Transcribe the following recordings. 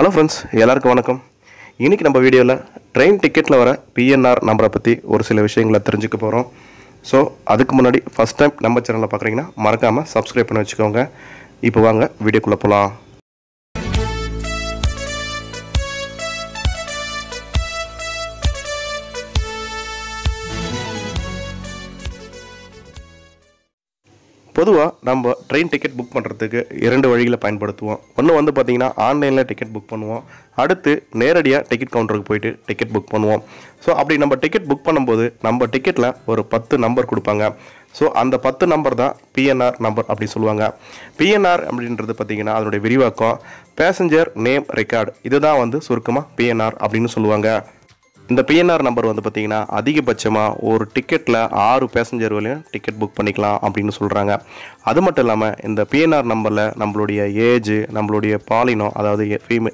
hello friends எல்லாருக்கும் வணக்கம் இன்றைக்கி நம்ம வீடியோவில் ட்ரெயின் டிக்கெட்டில் வர பிஎன்ஆர் நம்பரை பற்றி ஒரு சில விஷயங்களை தெரிஞ்சுக்க போகிறோம் ஸோ அதுக்கு முன்னாடி ஃபஸ்ட் டைம் நம்ம சேனலில் பார்க்குறீங்கன்னா மறக்காமல் சப்ஸ்கிரைப் பண்ணி வச்சுக்கோங்க இப்போ வாங்க வீடியோக்குள்ளே போகலாம் பொதுவாக நம்ம ட்ரெயின் டிக்கெட் புக் பண்ணுறதுக்கு இரண்டு வழிகளை பயன்படுத்துவோம் ஒன்று வந்து பார்த்திங்கன்னா ஆன்லைனில் டிக்கெட் புக் பண்ணுவோம் அடுத்து நேரடியாக டிக்கெட் கவுண்டருக்கு போயிட்டு டிக்கெட் புக் பண்ணுவோம் ஸோ அப்படி நம்ம டிக்கெட் புக் பண்ணும்போது நம்ம டிக்கெட்டில் ஒரு பத்து நம்பர் கொடுப்பாங்க ஸோ அந்த பத்து நம்பர் தான் பிஎன்ஆர் நம்பர் அப்படின்னு சொல்லுவாங்க பிஎன்ஆர் அப்படின்றது பார்த்திங்கன்னா அதனுடைய விரிவாக்கம் பேசஞ்சர் நேம் ரெக்கார்டு இதுதான் வந்து சுருக்கமாக பிஎன்ஆர் அப்படின்னு சொல்லுவாங்க இந்த பிஎன்ஆர் நம்பர் வந்து பார்த்திங்கன்னா அதிகபட்சமாக ஒரு டிக்கெட்டில் ஆறு பேசஞ்சர் வரையும் டிக்கெட் புக் பண்ணிக்கலாம் அப்படின்னு சொல்கிறாங்க அது மட்டும் இல்லாமல் இந்த பிஎன்ஆர் நம்பரில் நம்மளுடைய ஏஜ் நம்மளுடைய பாலினம் அதாவது ஃபீமே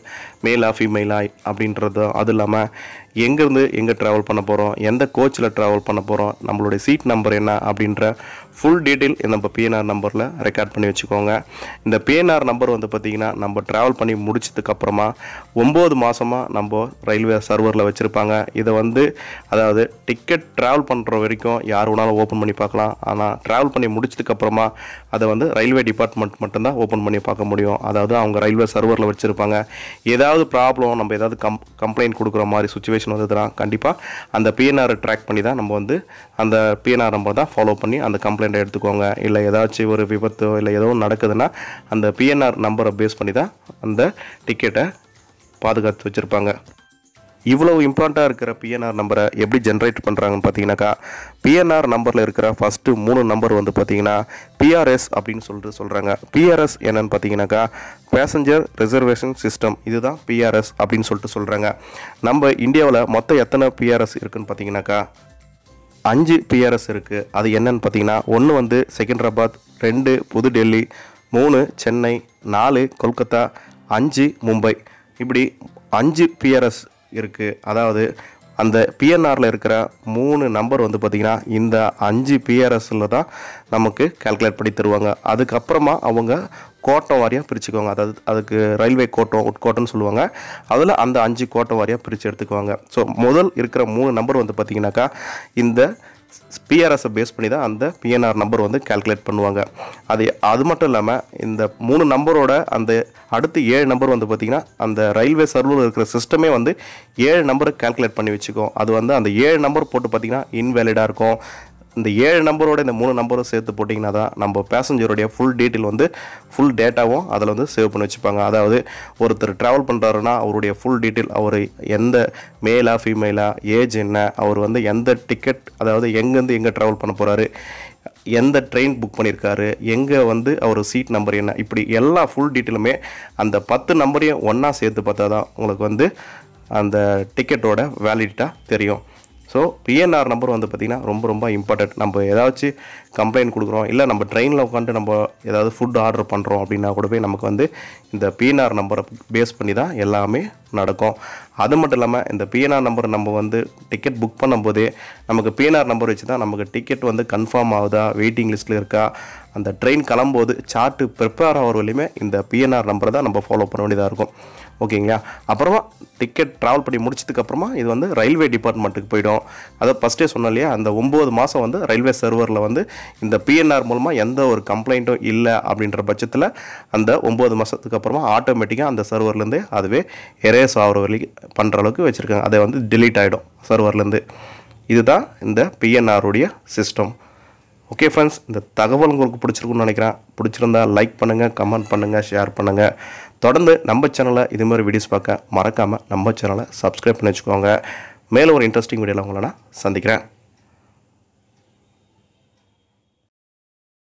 மேலாக ஃபீமேலா அப்படின்றதோ அது இல்லாமல் எங்கேருந்து எங்கே ட்ராவல் பண்ண போகிறோம் எந்த கோச்சில் ட்ராவல் பண்ண போகிறோம் நம்மளுடைய சீட் நம்பர் என்ன அப்படின்ற ஃபுல் டீட்டெயில் நம்ம பிஎன்ஆர் நம்பரில் ரெக்கார்ட் பண்ணி வச்சுக்கோங்க இந்த பிஎன்ஆர் நம்பர் வந்து பார்த்திங்கன்னா நம்ம ட்ராவல் பண்ணி முடிச்சதுக்கப்புறமா ஒம்பது மாதமாக நம்ம ரயில்வே சர்வரில் வச்சுருப்பாங்க இதை வந்து அதாவது டிக்கெட் ட்ராவல் பண்ணுற வரைக்கும் யார் வேணாலும் ஓப்பன் பண்ணி பார்க்கலாம் ஆனால் ட்ராவல் பண்ணி முடிச்சதுக்கப்புறமா அதை வந்து ரயில்வே டிபார்ட்மெண்ட் மட்டும்தான் ஓப்பன் பண்ணி பார்க்க முடியும் அதாவது அவங்க ரயில்வே சர்வரில் வச்சுருப்பாங்க ஏதாவது ப்ராப்ளம் நம்ம ஏதாவது கம் கம்ப்ளைண்ட் கொடுக்குற மாதிரி சுச்சுவேஷன் நோட்டிஃபிகேஷன் வந்ததுன்னா கண்டிப்பாக அந்த பிஎன்ஆர் ட்ராக் பண்ணி தான் நம்ம வந்து அந்த பிஎன்ஆர் நம்பர் தான் ஃபாலோ பண்ணி அந்த கம்ப்ளைண்ட்டை எடுத்துக்கோங்க இல்லை ஏதாச்சும் ஒரு விபத்தோ இல்லை ஏதோ நடக்குதுன்னா அந்த பிஎன்ஆர் நம்பரை பேஸ் பண்ணி தான் அந்த டிக்கெட்டை பாதுகாத்து வச்சுருப்பாங்க இவ்வளவு இம்பார்ட்டண்ட்டாக இருக்கிற பிஎன்ஆர் நம்பரை எப்படி ஜென்ரேட் பண்ணுறாங்கன்னு பார்த்தீங்கன்னாக்கா பிஎன்ஆர் நம்பரில் இருக்கிற ஃபஸ்ட்டு மூணு நம்பர் வந்து பார்த்தீங்கன்னா பிஆர்எஸ் அப்படின்னு சொல்லிட்டு சொல்கிறாங்க பிஆர்எஸ் என்னன்னு பார்த்தீங்கன்னாக்கா பேசஞ்சர் ரிசர்வேஷன் சிஸ்டம் இதுதான் பிஆர்எஸ் அப்படின்னு சொல்லிட்டு சொல்கிறாங்க நம்ம இந்தியாவில் மொத்தம் எத்தனை பிஆர்எஸ் இருக்குதுன்னு பார்த்தீங்கன்னாக்கா அஞ்சு பிஆர்எஸ் இருக்குது அது என்னன்னு பார்த்தீங்கன்னா ஒன்று வந்து செகந்தராபாத் ரெண்டு புது டெல்லி மூணு சென்னை நாலு கொல்கத்தா அஞ்சு மும்பை இப்படி அஞ்சு பிஆர்எஸ் இருக்குது அதாவது அந்த பிஎன்ஆரில் இருக்கிற மூணு நம்பர் வந்து பார்த்திங்கன்னா இந்த அஞ்சு பிஆர்எஸ்ஸில் தான் நமக்கு கால்குலேட் பண்ணி தருவாங்க அதுக்கப்புறமா அவங்க கோட்டம் வாரியாக பிரிச்சுக்குவாங்க அதாவது அதுக்கு ரயில்வே கோட்டம் உட்கோட்டம்னு சொல்லுவாங்க அதில் அந்த அஞ்சு கோட்டம் வாரியாக பிரித்து எடுத்துக்குவாங்க ஸோ முதல் இருக்கிற மூணு நம்பர் வந்து பார்த்திங்கனாக்கா இந்த பிஆர்எஸை பேஸ் பண்ணி தான் அந்த பிஎன்ஆர் நம்பர் வந்து கால்குலேட் பண்ணுவாங்க அது அது மட்டும் இல்லாமல் இந்த மூணு நம்பரோட அந்த அடுத்து ஏழு நம்பர் வந்து பார்த்திங்கன்னா அந்த ரயில்வே சர்வில் இருக்கிற சிஸ்டமே வந்து ஏழு நம்பருக்கு கால்குலேட் பண்ணி வச்சுக்கோம் அது வந்து அந்த ஏழு நம்பர் போட்டு பார்த்திங்கன்னா இன்வேலிடாக இருக்கும் இந்த ஏழு நம்பரோட இந்த மூணு நம்பரும் சேர்த்து போட்டிங்கன்னா தான் நம்ம பேசஞ்சருடைய ஃபுல் டீட்டெயில் வந்து ஃபுல் டேட்டாவும் அதில் வந்து சேவ் பண்ணி வச்சுப்பாங்க அதாவது ஒருத்தர் ட்ராவல் பண்ணுறாருன்னா அவருடைய ஃபுல் டீட்டெயில் அவர் எந்த மேலா ஃபீமேலா ஏஜ் என்ன அவர் வந்து எந்த டிக்கெட் அதாவது எங்கேருந்து எங்கே ட்ராவல் பண்ண போகிறாரு எந்த ட்ரெயின் புக் பண்ணியிருக்காரு எங்கே வந்து அவர் சீட் நம்பர் என்ன இப்படி எல்லா ஃபுல் டீட்டெயிலுமே அந்த பத்து நம்பரையும் ஒன்றா சேர்த்து பார்த்தா தான் உங்களுக்கு வந்து அந்த டிக்கெட்டோட வேலிடிட்டாக தெரியும் ஸோ பிஎன்ஆர் நம்பர் வந்து பார்த்திங்கன்னா ரொம்ப ரொம்ப இம்பார்ட்டண்ட் நம்ம ஏதாச்சும் கம்ப்ளைண்ட் கொடுக்குறோம் இல்லை நம்ம ட்ரெயினில் உட்காந்து நம்ம ஏதாவது ஃபுட் ஆர்டர் பண்ணுறோம் அப்படின்னா கூட போய் நமக்கு வந்து இந்த பிஎன்ஆர் நம்பரை பேஸ் பண்ணி தான் எல்லாமே நடக்கும் அது மட்டும் இல்லாமல் இந்த பிஎன்ஆர் நம்பர் நம்ம வந்து டிக்கெட் புக் பண்ணும்போதே நமக்கு பிஎன்ஆர் நம்பர் வச்சு தான் நமக்கு டிக்கெட் வந்து கன்ஃபார்ம் ஆகுதா வெயிட்டிங் லிஸ்ட்டில் இருக்கா அந்த ட்ரெயின் கிளம்போது சார்ட்டு ப்ரிப்பேர் ஆகிற வரையிலுமே இந்த பிஎன்ஆர் நம்பரை தான் நம்ம ஃபாலோ பண்ண வேண்டியதாக இருக்கும் ஓகேங்களா அப்புறமா டிக்கெட் ட்ராவல் பண்ணி முடிச்சதுக்கப்புறமா இது வந்து ரயில்வே டிபார்ட்மெண்ட்டுக்கு போயிடும் அதை ஃபஸ்ட்டே சொன்னோம் இல்லையா அந்த ஒம்பது மாதம் வந்து ரயில்வே சர்வரில் வந்து இந்த பிஎன்ஆர் மூலமாக எந்த ஒரு கம்ப்ளைண்ட்டும் இல்லை அப்படின்ற பட்சத்தில் அந்த ஒம்பது மாதத்துக்கு அப்புறமா ஆட்டோமேட்டிக்காக அந்த சர்வர்லேருந்து அதுவே எரே ட்ரேஸ் ஆகிற வரைக்கும் பண்ணுற அளவுக்கு வச்சுருக்காங்க அதை வந்து டிலீட் ஆகிடும் சர்வர்லேருந்து இதுதான் இந்த பிஎன்ஆருடைய சிஸ்டம் ஓகே ஃப்ரெண்ட்ஸ் இந்த தகவல் உங்களுக்கு பிடிச்சிருக்குன்னு நினைக்கிறேன் பிடிச்சிருந்தா லைக் பண்ணுங்கள் கமெண்ட் பண்ணுங்கள் ஷேர் பண்ணுங்கள் தொடர்ந்து நம்ம சேனலை இதுமாதிரி வீடியோஸ் பார்க்க மறக்காமல் நம்ம சேனலை சப்ஸ்கிரைப் பண்ணி வச்சுக்கோங்க மேலே ஒரு இன்ட்ரெஸ்டிங் வீடியோவில் உங்களை நான் சந்திக்கிறேன்